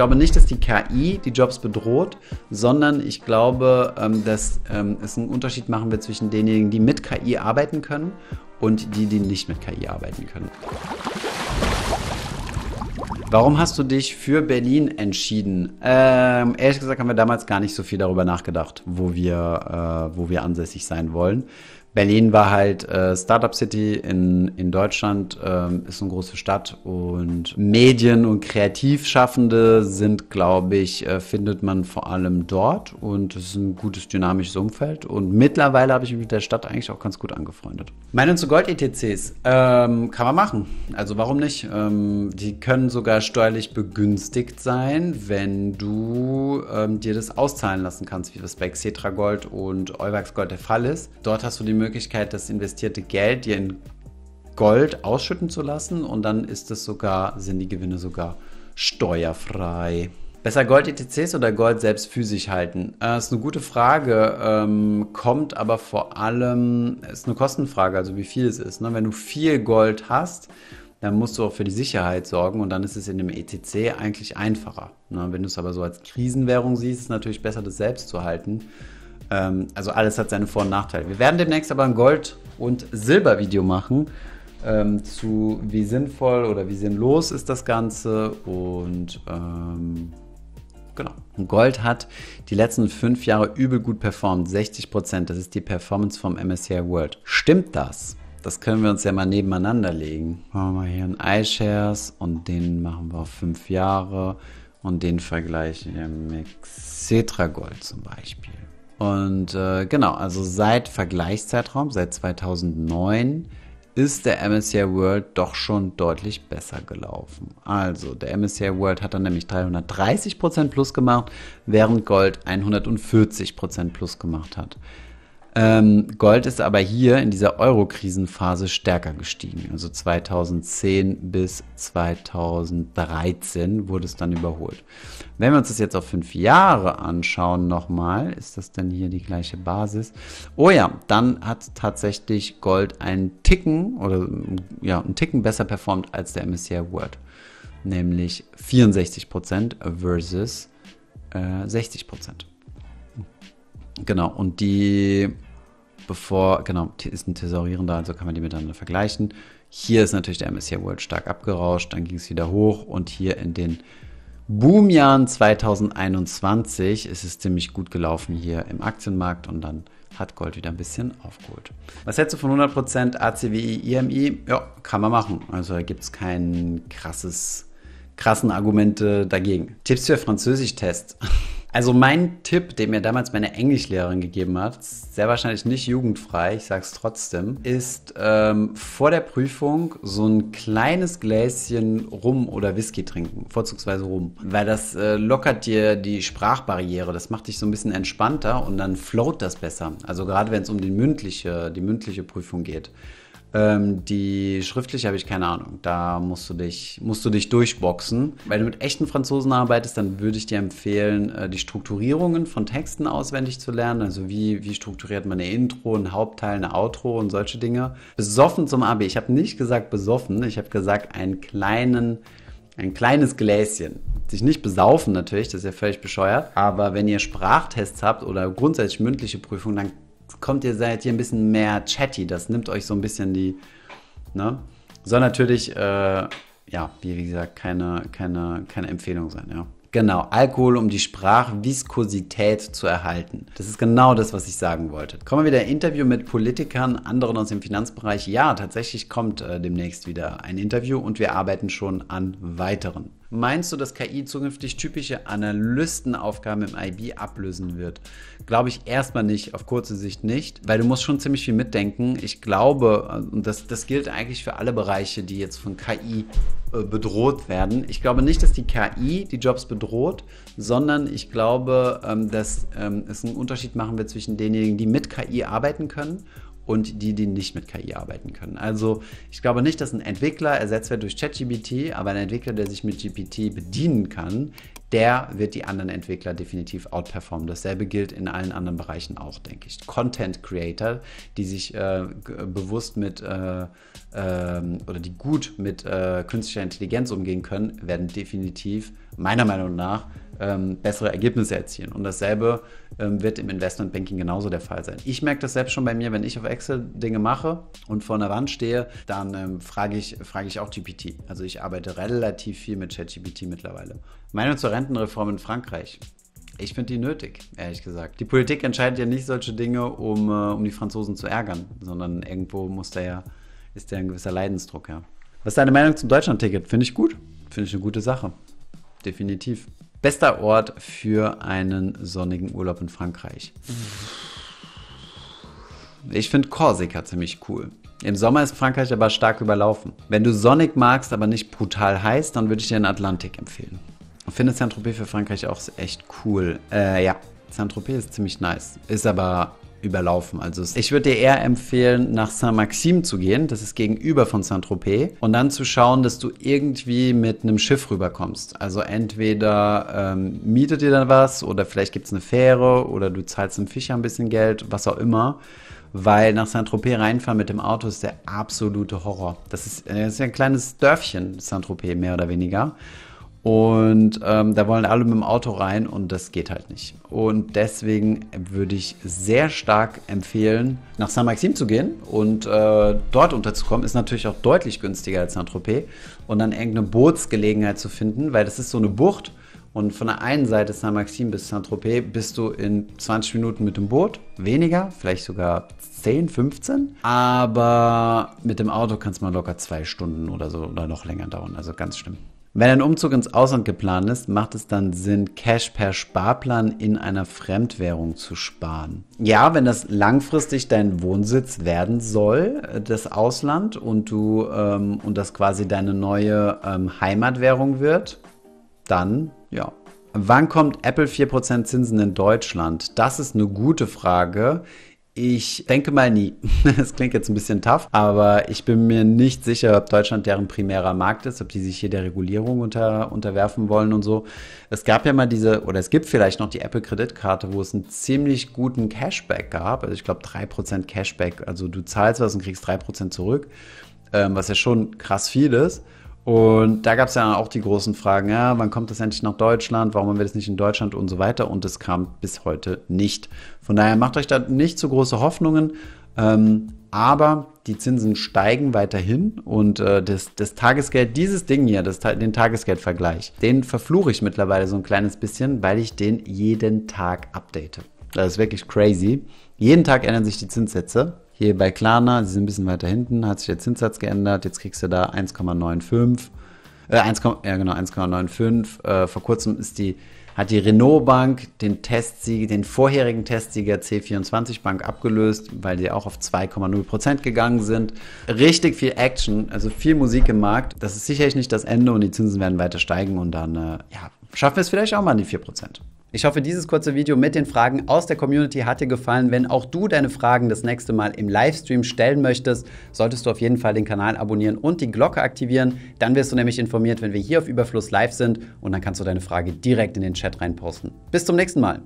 glaube nicht, dass die KI die Jobs bedroht, sondern ich glaube, ähm, dass ähm, es einen Unterschied machen wird zwischen denjenigen, die mit KI arbeiten können und die, die nicht mit KI arbeiten können. Warum hast du dich für Berlin entschieden? Ähm, ehrlich gesagt haben wir damals gar nicht so viel darüber nachgedacht, wo wir, äh, wo wir ansässig sein wollen. Berlin war halt äh, Startup City in, in Deutschland, ähm, ist eine große Stadt und Medien- und Kreativschaffende sind, glaube ich, äh, findet man vor allem dort und es ist ein gutes dynamisches Umfeld und mittlerweile habe ich mich mit der Stadt eigentlich auch ganz gut angefreundet. Meine zu Gold-ETCs ähm, kann man machen, also warum nicht? Ähm, die können sogar steuerlich begünstigt sein, wenn du ähm, dir das auszahlen lassen kannst, wie das bei Xetra Gold und Euwax Gold der Fall ist. Dort hast du die Möglichkeit, das investierte Geld dir in Gold ausschütten zu lassen und dann ist es sogar, sind die Gewinne sogar steuerfrei. Besser Gold-ETCs oder Gold selbst physisch halten? Das äh, ist eine gute Frage, ähm, kommt aber vor allem, ist eine Kostenfrage, also wie viel es ist. Ne? Wenn du viel Gold hast, dann musst du auch für die Sicherheit sorgen und dann ist es in dem ETC eigentlich einfacher. Ne? Wenn du es aber so als Krisenwährung siehst, ist es natürlich besser, das selbst zu halten. Ähm, also alles hat seine Vor- und Nachteile. Wir werden demnächst aber ein Gold- und Silber-Video machen. Ähm, zu wie sinnvoll oder wie sinnlos ist das Ganze und ähm, genau. Gold hat die letzten fünf Jahre übel gut performt, 60 Prozent. Das ist die Performance vom MSCI World. Stimmt das? Das können wir uns ja mal nebeneinander legen. Machen wir mal hier einen iShares und den machen wir auf fünf Jahre und den vergleichen wir mit Xetra Gold zum Beispiel. Und äh, genau, also seit Vergleichszeitraum, seit 2009, ist der MSCI World doch schon deutlich besser gelaufen. Also der MSCI World hat dann nämlich 330% plus gemacht, während Gold 140% plus gemacht hat. Ähm, Gold ist aber hier in dieser Euro-Krisenphase stärker gestiegen. Also 2010 bis 2013 wurde es dann überholt. Wenn wir uns das jetzt auf fünf Jahre anschauen nochmal, ist das denn hier die gleiche Basis? Oh ja, dann hat tatsächlich Gold einen Ticken oder ja, einen Ticken besser performt als der MSCI World. Nämlich 64% versus äh, 60%. Genau, und die bevor, genau, ist ein Thesaurierender, also kann man die miteinander vergleichen. Hier ist natürlich der MSCI World stark abgerauscht, dann ging es wieder hoch und hier in den Boomjahren 2021 ist es ziemlich gut gelaufen hier im Aktienmarkt und dann hat Gold wieder ein bisschen aufgeholt. Was hältst du von 100% ACWI, IMI? Ja, kann man machen. Also da gibt es kein krasses, krassen Argumente dagegen. Tipps für Französisch-Test. Also mein Tipp, den mir damals meine Englischlehrerin gegeben hat, sehr wahrscheinlich nicht jugendfrei, ich sag's trotzdem, ist ähm, vor der Prüfung so ein kleines Gläschen Rum oder Whisky trinken, vorzugsweise Rum, weil das äh, lockert dir die Sprachbarriere, das macht dich so ein bisschen entspannter und dann float das besser. Also gerade wenn es um die mündliche, die mündliche Prüfung geht. Ähm, die schriftliche habe ich keine Ahnung. Da musst du dich, musst du dich durchboxen. Wenn du mit echten Franzosen arbeitest, dann würde ich dir empfehlen, äh, die Strukturierungen von Texten auswendig zu lernen. Also wie, wie strukturiert man eine Intro, ein Hauptteil, eine Outro und solche Dinge. Besoffen zum AB. Ich habe nicht gesagt besoffen, ich habe gesagt einen kleinen, ein kleines Gläschen sich nicht besaufen natürlich, das ist ja völlig bescheuert. Aber wenn ihr Sprachtests habt oder grundsätzlich mündliche Prüfungen, dann kommt ihr, seid ihr ein bisschen mehr chatty. Das nimmt euch so ein bisschen die, ne? Soll natürlich, äh, ja, wie, wie gesagt, keine, keine, keine Empfehlung sein, ja. Genau, Alkohol, um die Sprachviskosität zu erhalten. Das ist genau das, was ich sagen wollte. Kommen wir wieder Interview mit Politikern, anderen aus dem Finanzbereich. Ja, tatsächlich kommt äh, demnächst wieder ein Interview und wir arbeiten schon an weiteren. Meinst du, dass KI zukünftig typische Analystenaufgaben im IB ablösen wird? Glaube ich erstmal nicht, auf kurze Sicht nicht, weil du musst schon ziemlich viel mitdenken. Ich glaube, äh, und das, das gilt eigentlich für alle Bereiche, die jetzt von KI äh, bedroht werden. Ich glaube nicht, dass die KI die Jobs bedroht, sondern ich glaube, ähm, dass ähm, es einen Unterschied machen wird zwischen denjenigen, die mit KI arbeiten können und die, die nicht mit KI arbeiten können. Also ich glaube nicht, dass ein Entwickler ersetzt wird durch ChatGPT, aber ein Entwickler, der sich mit GPT bedienen kann, der wird die anderen Entwickler definitiv outperformen. Dasselbe gilt in allen anderen Bereichen auch, denke ich. Content Creator, die sich äh, bewusst mit äh, äh, oder die gut mit äh, künstlicher Intelligenz umgehen können, werden definitiv meiner Meinung nach ähm, bessere Ergebnisse erzielen. Und dasselbe ähm, wird im Investmentbanking genauso der Fall sein. Ich merke das selbst schon bei mir, wenn ich auf Excel Dinge mache und vor einer Wand stehe, dann ähm, frage ich, frage ich auch GPT. Also ich arbeite relativ viel mit ChatGPT mittlerweile. Meinung zur Rentenreform in Frankreich. Ich finde die nötig, ehrlich gesagt. Die Politik entscheidet ja nicht solche Dinge, um, äh, um die Franzosen zu ärgern, sondern irgendwo muss da ja, ist da ein gewisser Leidensdruck, ja. Was ist deine Meinung zum Deutschland-Ticket? Finde ich gut. Finde ich eine gute Sache. Definitiv. Bester Ort für einen sonnigen Urlaub in Frankreich. Ich finde Korsika ziemlich cool. Im Sommer ist Frankreich aber stark überlaufen. Wenn du sonnig magst, aber nicht brutal heiß, dann würde ich dir den Atlantik empfehlen. Ich finde Saint-Tropez für Frankreich auch echt cool. Äh, ja, Saint-Tropez ist ziemlich nice. Ist aber überlaufen. Also ich würde dir eher empfehlen, nach Saint-Maxime zu gehen, das ist gegenüber von Saint-Tropez, und dann zu schauen, dass du irgendwie mit einem Schiff rüberkommst. Also entweder ähm, mietet ihr dann was oder vielleicht gibt es eine Fähre oder du zahlst einem Fischer ein bisschen Geld, was auch immer. Weil nach Saint-Tropez reinfahren mit dem Auto ist der absolute Horror. Das ist, äh, das ist ein kleines Dörfchen, Saint-Tropez, mehr oder weniger. Und ähm, da wollen alle mit dem Auto rein und das geht halt nicht. Und deswegen würde ich sehr stark empfehlen, nach San Maxim zu gehen und äh, dort unterzukommen. Ist natürlich auch deutlich günstiger als Saint-Tropez. Und dann irgendeine Bootsgelegenheit zu finden, weil das ist so eine Bucht. Und von der einen Seite San Maxim bis Saint-Tropez bist du in 20 Minuten mit dem Boot, weniger, vielleicht sogar 10, 15. Aber mit dem Auto kann es mal locker zwei Stunden oder so oder noch länger dauern. Also ganz schlimm. Wenn ein Umzug ins Ausland geplant ist, macht es dann Sinn, Cash per Sparplan in einer Fremdwährung zu sparen. Ja, wenn das langfristig dein Wohnsitz werden soll, äh, das Ausland, und du ähm, und das quasi deine neue ähm, Heimatwährung wird, dann ja. Wann kommt Apple 4% Zinsen in Deutschland? Das ist eine gute Frage. Ich denke mal nie. Das klingt jetzt ein bisschen tough, aber ich bin mir nicht sicher, ob Deutschland deren primärer Markt ist, ob die sich hier der Regulierung unter, unterwerfen wollen und so. Es gab ja mal diese, oder es gibt vielleicht noch die Apple-Kreditkarte, wo es einen ziemlich guten Cashback gab. Also ich glaube 3% Cashback. Also du zahlst was und kriegst 3% zurück, ähm, was ja schon krass viel ist. Und da gab es ja auch die großen Fragen, ja, wann kommt das endlich nach Deutschland, warum haben wir das nicht in Deutschland und so weiter. Und es kam bis heute nicht. Von daher macht euch da nicht so große Hoffnungen. Ähm, aber die Zinsen steigen weiterhin und äh, das, das, Tagesgeld, dieses Ding hier, das, den Tagesgeldvergleich, den verfluche ich mittlerweile so ein kleines bisschen, weil ich den jeden Tag update. Das ist wirklich crazy. Jeden Tag ändern sich die Zinssätze hier bei Klarna, sie sind ein bisschen weiter hinten, hat sich der Zinssatz geändert. Jetzt kriegst du da 1,95. Äh, 1, ja genau, 1,95. Äh, vor kurzem ist die, hat die Renault Bank den Testsieg, den vorherigen Testsieger C24 Bank abgelöst, weil die auch auf 2,0% gegangen sind. Richtig viel Action, also viel Musik im Markt. Das ist sicherlich nicht das Ende und die Zinsen werden weiter steigen und dann äh, ja, schaffen wir es vielleicht auch mal an die 4%. Ich hoffe, dieses kurze Video mit den Fragen aus der Community hat dir gefallen. Wenn auch du deine Fragen das nächste Mal im Livestream stellen möchtest, solltest du auf jeden Fall den Kanal abonnieren und die Glocke aktivieren. Dann wirst du nämlich informiert, wenn wir hier auf Überfluss live sind und dann kannst du deine Frage direkt in den Chat reinposten. Bis zum nächsten Mal.